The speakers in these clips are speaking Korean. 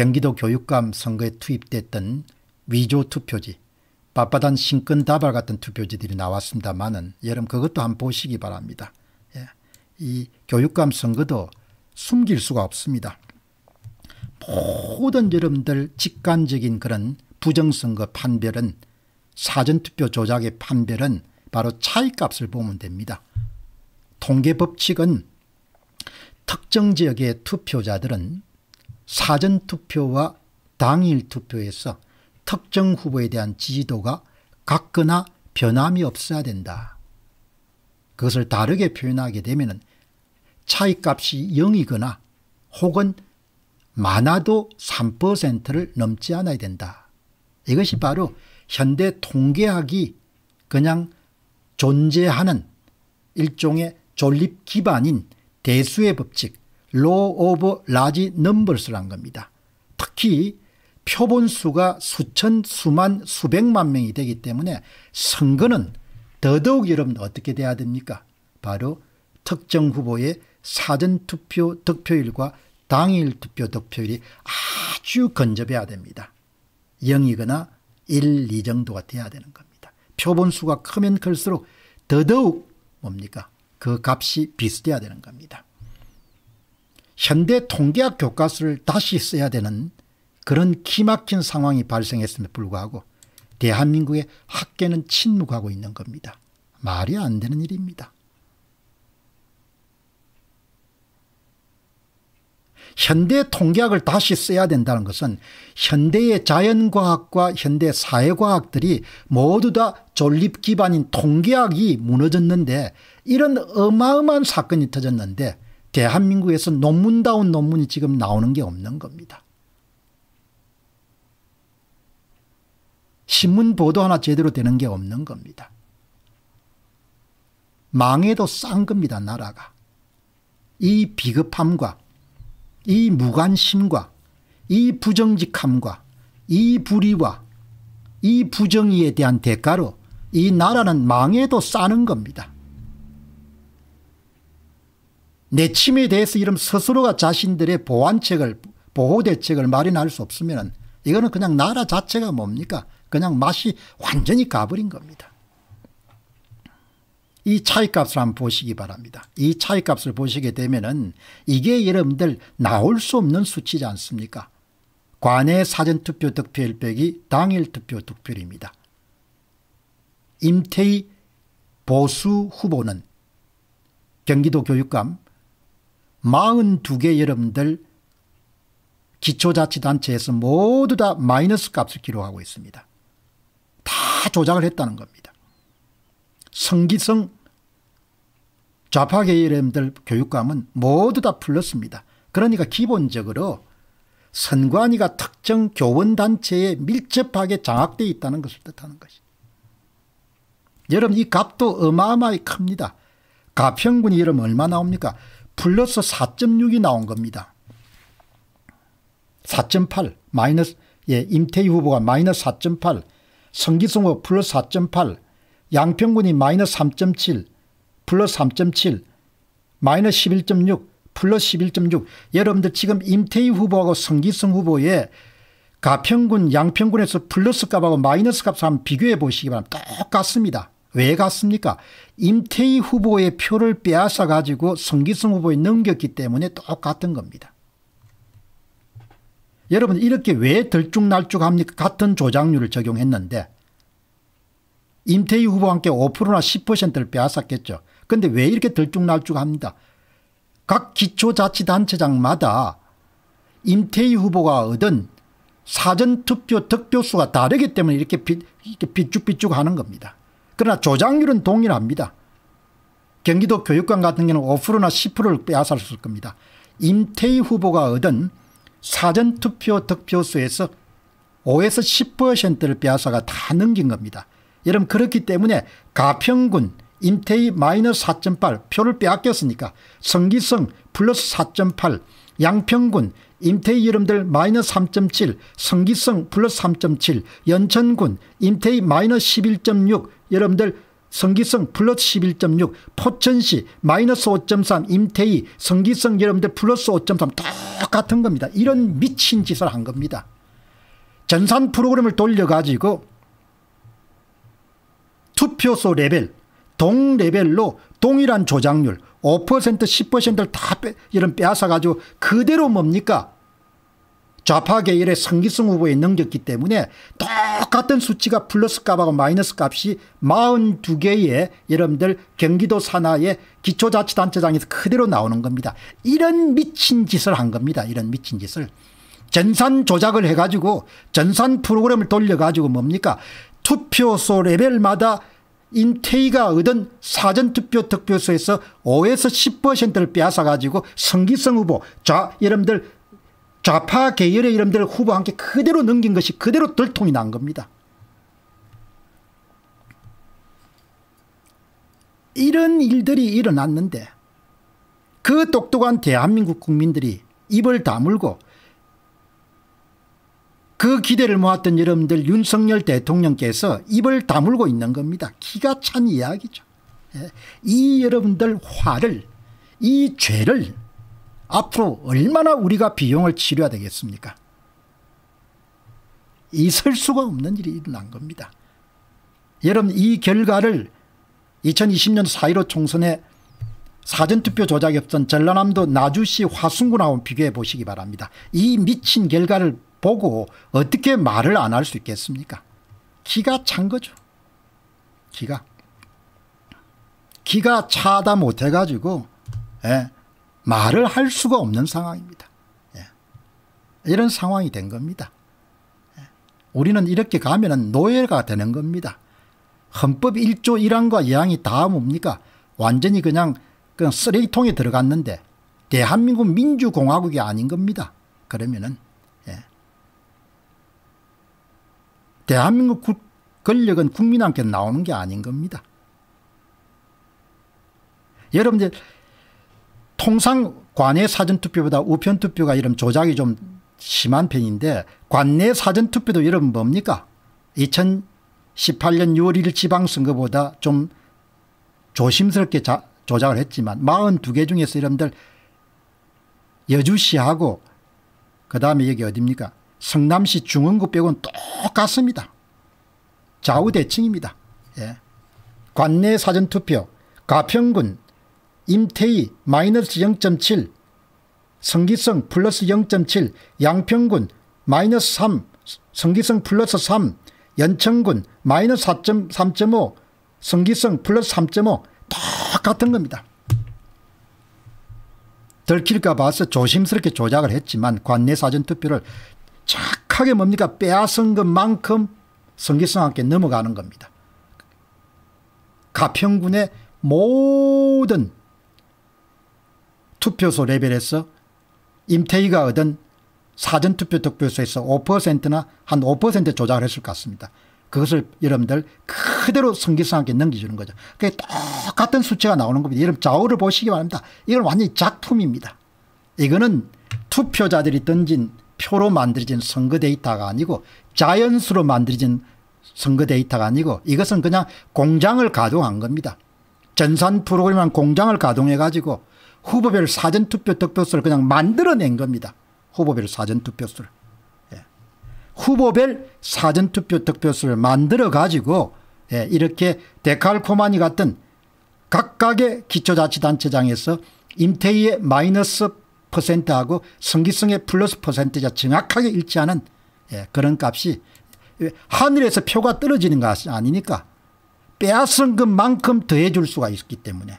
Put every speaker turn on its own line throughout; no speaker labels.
경기도 교육감 선거에 투입됐던 위조 투표지 바빠단 신권 다발 같은 투표지들이 나왔습니다만은 여러분 그것도 한번 보시기 바랍니다. 예. 이 교육감 선거도 숨길 수가 없습니다. 모든 여러분들 직관적인 그런 부정선거 판별은 사전투표 조작의 판별은 바로 차이값을 보면 됩니다. 통계 법칙은 특정 지역의 투표자들은 사전투표와 당일 투표에서 특정 후보에 대한 지지도가 같거나 변함이 없어야 된다. 그것을 다르게 표현하게 되면 차이값이 0이거나 혹은 많아도 3%를 넘지 않아야 된다. 이것이 바로 현대 통계학이 그냥 존재하는 일종의 존립 기반인 대수의 법칙, law of large numbers라는 겁니다. 특히 표본수가 수천, 수만, 수백만 명이 되기 때문에 선거는 더더욱 여러분 어떻게 돼야 됩니까? 바로 특정 후보의 사전투표 득표율과 당일 투표 득표율이 아주 근접해야 됩니다. 0이거나 1, 2 정도가 돼야 되는 겁니다. 표본수가 크면 클수록 더더욱 뭡니까? 그 값이 비슷해야 되는 겁니다. 현대 통계학 교과서를 다시 써야 되는 그런 기막힌 상황이 발생했음에도 불구하고 대한민국의 학계는 침묵하고 있는 겁니다. 말이 안 되는 일입니다. 현대 통계학을 다시 써야 된다는 것은 현대의 자연과학과 현대 사회과학들이 모두 다 존립 기반인 통계학이 무너졌는데 이런 어마어마한 사건이 터졌는데 대한민국에서 논문다운 논문이 지금 나오는 게 없는 겁니다. 신문 보도 하나 제대로 되는 게 없는 겁니다. 망해도 싼 겁니다, 나라가. 이 비급함과 이 무관심과 이 부정직함과 이 불의와 이 부정의에 대한 대가로 이 나라는 망해도 싸는 겁니다. 내침에 대해서 이런 스스로가 자신들의 보완책을 보호대책을 마련할 수 없으면 이거는 그냥 나라 자체가 뭡니까 그냥 맛이 완전히 가버린 겁니다. 이 차이값을 한번 보시기 바랍니다. 이 차이값을 보시게 되면은 이게 여러분들 나올 수 없는 수치지 않습니까? 관내 사전투표 득표일 빼기 당일 투표 득표입니다. 임태희 보수 후보는 경기도 교육감 42개 여러분들 기초자치단체에서 모두 다 마이너스 값을 기록하고 있습니다. 다 조작을 했다는 겁니다. 성기성 좌파계 여러분들 교육감은 모두 다플러스니다 그러니까 기본적으로 선관위가 특정 교원단체에 밀접하게 장악되어 있다는 것을 뜻하는 것이죠. 여러분 이 값도 어마어마히 큽니다. 가평군이 여러분 얼마 나옵니까? 플러스 4.6이 나온 겁니다. 4.8 마이너스 예, 임태희 후보가 마이너스 4.8 성기성호 플러스 4.8 양평군이 마이너스 3.7 플러스 3.7 마이너스 11.6 플러스 11.6 여러분들 지금 임태희 후보하고 성기성 후보의 가평군 양평군에서 플러스 값하고 마이너스 값을 한번 비교해 보시기 바랍니다. 똑같습니다. 왜 갔습니까? 임태희 후보의 표를 빼앗아 가지고 성기성 후보에 넘겼기 때문에 똑같은 겁니다. 여러분 이렇게 왜 들쭉날쭉합니까? 같은 조작률을 적용했는데 임태희 후보와 함께 5%나 10%를 빼앗았겠죠. 근데 왜 이렇게 들쭉날쭉합니다. 각 기초자치단체장마다 임태희 후보가 얻은 사전투표 득표수가 다르기 때문에 이렇게, 비, 이렇게 하는 겁니다. 그러나 조장률은 동일합니다. 경기도 교육감 같은 경우는 5%나 10%를 빼앗았을 겁니다. 임태희 후보가 얻은 사전투표 득표수에서 5에서 10%를 빼앗아가 다 넘긴 겁니다. 여러분 그렇기 때문에 가평군 임태희 마이너스 4.8 표를 빼앗겼으니까 성기성 플러스 4.8 양평군 임태희 여러분들 마이너스 3.7 성기성 플러스 3.7 연천군 임태희 마이너스 11.6 여러분들 성기성 플러스 11.6 포천시 마이너스 5.3 임태희 성기성 여러분들 플러스 5.3 똑같은 겁니다. 이런 미친 짓을 한 겁니다. 전산 프로그램을 돌려가지고 투표소 레벨 동 레벨로 동일한 조작률 5% 10%를 다 빼, 이런 빼앗아가지고 그대로 뭡니까 좌파 계열의 성기성 후보에 넘겼기 때문에 똑같은 수치가 플러스 값하고 마이너스 값이 42개의 여러분들 경기도 산하의 기초자치단체장에서 그대로 나오는 겁니다. 이런 미친 짓을 한 겁니다. 이런 미친 짓을. 전산 조작을 해가지고 전산 프로그램을 돌려가지고 뭡니까 투표소 레벨마다 인테이가 얻은 사전투표 특표소에서 5에서 10%를 빼앗아가지고 성기성 후보 자 여러분들 좌파 계열의 이름들을 후보와 함께 그대로 넘긴 것이 그대로 들통이 난 겁니다. 이런 일들이 일어났는데 그 똑똑한 대한민국 국민들이 입을 다물고 그 기대를 모았던 여러분들 윤석열 대통령께서 입을 다물고 있는 겁니다. 기가 찬 이야기죠. 예, 이 여러분들 화를 이 죄를 앞으로 얼마나 우리가 비용을 치료해야 되겠습니까? 있을 수가 없는 일이 일어난 겁니다. 여러분 이 결과를 2020년 4.15 총선에 사전투표 조작협선 전라남도 나주시 화순군하고 비교해 보시기 바랍니다. 이 미친 결과를 보고 어떻게 말을 안 할 수 있겠습니까? 기가 찬 거죠. 기가. 기가 차다 못해가지고 예. 말을 할 수가 없는 상황입니다. 예. 이런 상황이 된 겁니다. 예. 우리는 이렇게 가면 노예가 되는 겁니다. 헌법 1조 1항과 2항이 다 뭡니까? 완전히 그냥 그냥 쓰레기통에 들어갔는데 대한민국 민주공화국이 아닌 겁니다. 그러면은 예. 대한민국 국, 권력은 국민한테 나오는 게 아닌 겁니다. 여러분들 통상 관내 사전투표보다 우편투표가 이런 조작이 좀 심한 편인데 관내 사전투표도 이런 뭡니까 2018년 6월 1일 지방선거보다 좀 조심스럽게 자, 조작을 했지만 42개 중에서 여러분들 여주시하고 그다음에 여기 어딥니까 성남시 중흥구 빼고는 똑같습니다. 좌우대칭입니다. 예. 관내 사전투표 가평군 임태희 마이너스 0.7, 성기성 플러스 0.7, 양평군 마이너스 3, 성기성 플러스 3, 연천군 마이너스 4.3.5, 성기성 플러스 3.5 똑같은 겁니다. 들킬까 봐서 조심스럽게 조작을 했지만 관내 사전투표를 착하게 뭡니까 빼앗은 것만큼 성기성학교 넘어가는 겁니다. 가평군의 모든 투표소 레벨에서 임태희가 얻은 사전투표 득표수에서 5%나 한 5% 조작을 했을 것 같습니다. 그것을 여러분들 그대로 성기상하게 넘겨주는 거죠. 그게 똑같은 수치가 나오는 겁니다. 여러분 좌우를 보시기 바랍니다. 이건 완전히 작품입니다. 이거는 투표자들이 던진 표로 만들어진 선거 데이터가 아니고 자연수로 만들어진 선거 데이터가 아니고 이것은 그냥 공장을 가동한 겁니다. 전산 프로그램한 공장을 가동해 가지고 후보별 사전투표 득표수를 그냥 만들어낸 겁니다. 후보별 사전투표수를. 예. 후보별 사전투표 득표수를 만들어가지고 예, 이렇게 데칼코마니 같은 각각의 기초자치단체장에서 임태희의 마이너스 퍼센트하고 성기성의 플러스 퍼센트가 정확하게 일치하는 예, 그런 값이 하늘에서 표가 떨어지는 것이 아니니까 빼앗은 것만큼 더해줄 수가 있기 때문에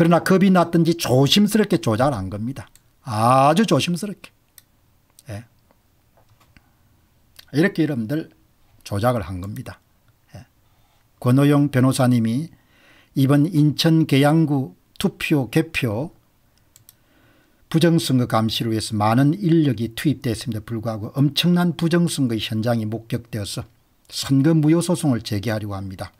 그러나 겁이 났든지 조심스럽게 조작한 겁니다. 아주 조심스럽게. 예. 이렇게 여러분들 조작을 한 겁니다. 예. 권호영 변호사님이 이번 인천 계양구 투표 개표 부정선거 감시를 위해서 많은 인력이 투입됐음에도 불구하고 엄청난 부정선거 현장이 목격되어서 선거 무효 소송을 제기하려고 합니다.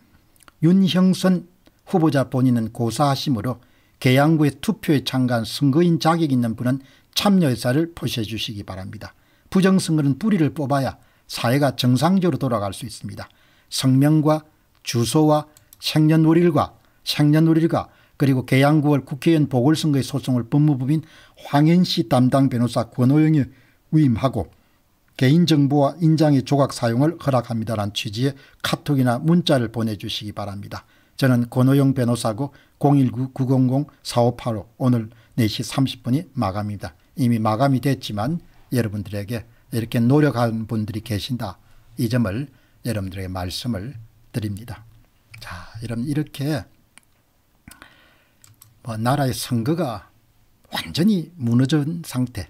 윤형선 후보자 본인은 고사하심으로 계양구의 투표에 참가한 선거인 자격 있는 분은 참여 의사를 표시해 주시기 바랍니다. 부정선거는 뿌리를 뽑아야 사회가 정상적으로 돌아갈 수 있습니다. 성명과 주소와 생년월일과 생년월일과 그리고 계양 9월 국회의원 보궐선거의 소송을 법무법인 황현씨 담당 변호사 권호영이 위임하고 개인정보와 인장의 조각 사용을 허락합니다란 취지의 카톡이나 문자를 보내주시기 바랍니다. 저는 권호영 변호사고 019-900-4585 오늘 4시 30분이 마감입니다. 이미 마감이 됐지만 여러분들에게 이렇게 노력한 분들이 계신다. 이 점을 여러분들에게 말씀을 드립니다. 자, 여러분 이렇게 뭐 나라의 선거가 완전히 무너진 상태,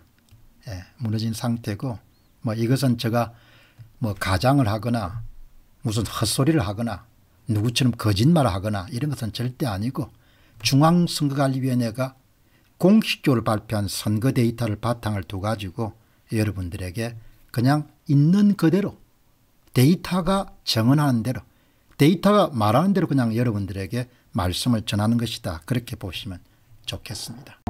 예, 무너진 상태고 뭐 이것은 제가 뭐 가장을 하거나 무슨 헛소리를 하거나 누구처럼 거짓말을 하거나 이런 것은 절대 아니고 중앙선거관리위원회가 공식적으로 발표한 선거 데이터를 바탕을 두 가지고 여러분들에게 그냥 있는 그대로 데이터가 정언하는 대로 데이터가 말하는 대로 그냥 여러분들에게 말씀을 전하는 것이다. 그렇게 보시면 좋겠습니다.